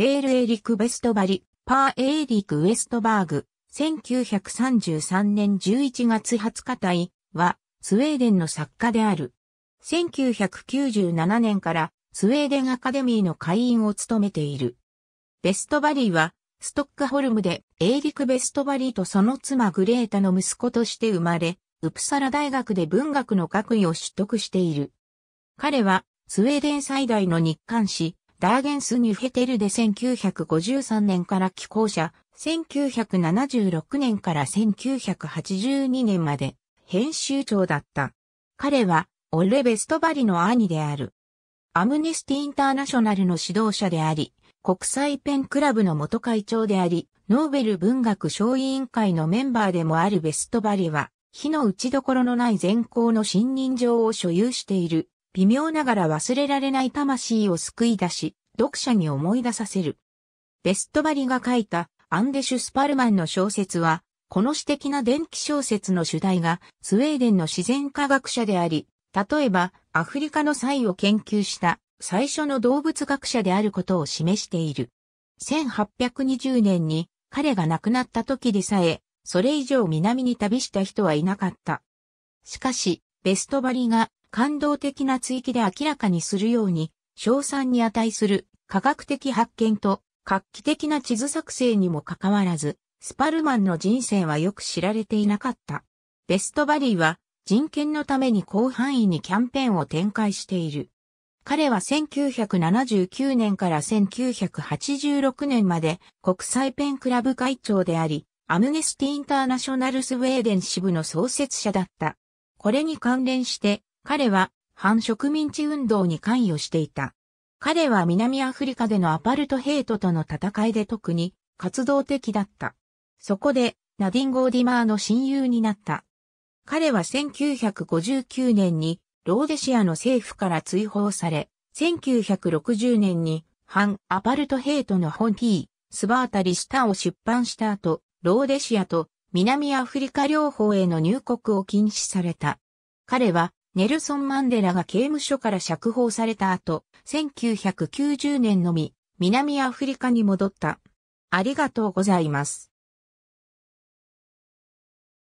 ペール・エーリク・ベストバリ、パー・エーリク・ウエストバーグ、1933年11月20日隊は、スウェーデンの作家である。1997年からスウェーデンアカデミーの会員を務めている。ベストバリーは、ストックホルムでエーリク・ベストバリーとその妻グレータの息子として生まれ、ウプサラ大学で文学の学位を取得している。彼は、スウェーデン最大の日刊誌、ダーゲンス・ニュフェテルで1953年から寄稿者、1976年から1982年まで編集長だった。彼は、オレ・ベストバリの兄である。アムネスティ・インターナショナルの指導者であり、国際ペンクラブの元会長であり、ノーベル文学賞委員会のメンバーでもあるベストバリは、火の打ちどころのない善行の信任状を所有している微妙ながら忘れられない魂を救い出し、読者に思い出させる。ベストバリが書いたアンデシュ・スパルマンの小説は、この詩的な電気小説の主題がスウェーデンの自然科学者であり、例えばアフリカの祭を研究した最初の動物学者であることを示している。1820年に彼が亡くなった時でさえ、それ以上南に旅した人はいなかった。しかし、ベストバリが感動的な追記で明らかにするように、賞賛に値する科学的発見と画期的な地図作成にもかかわらず、スパルマンの人生はよく知られていなかった。ベストバリーは人権のために広範囲にキャンペーンを展開している。彼は1979年から1986年まで国際ペンクラブ会長であり、アムネスティ・インターナショナルスウェーデン支部の創設者だった。これに関連して彼は反植民地運動に関与していた。彼は南アフリカでのアパルトヘイトとの戦いで特に活動的だった。そこでナディン・ゴーディマーの親友になった。彼は1959年にローデシアの政府から追放され、1960年に反アパルトヘイトの本 T、スバータリスタを出版した後、ローデシアと南アフリカ両方への入国を禁止された。彼はネルソン・マンデラが刑務所から釈放された後、1990年のみ、南アフリカに戻った。ありがとうございます。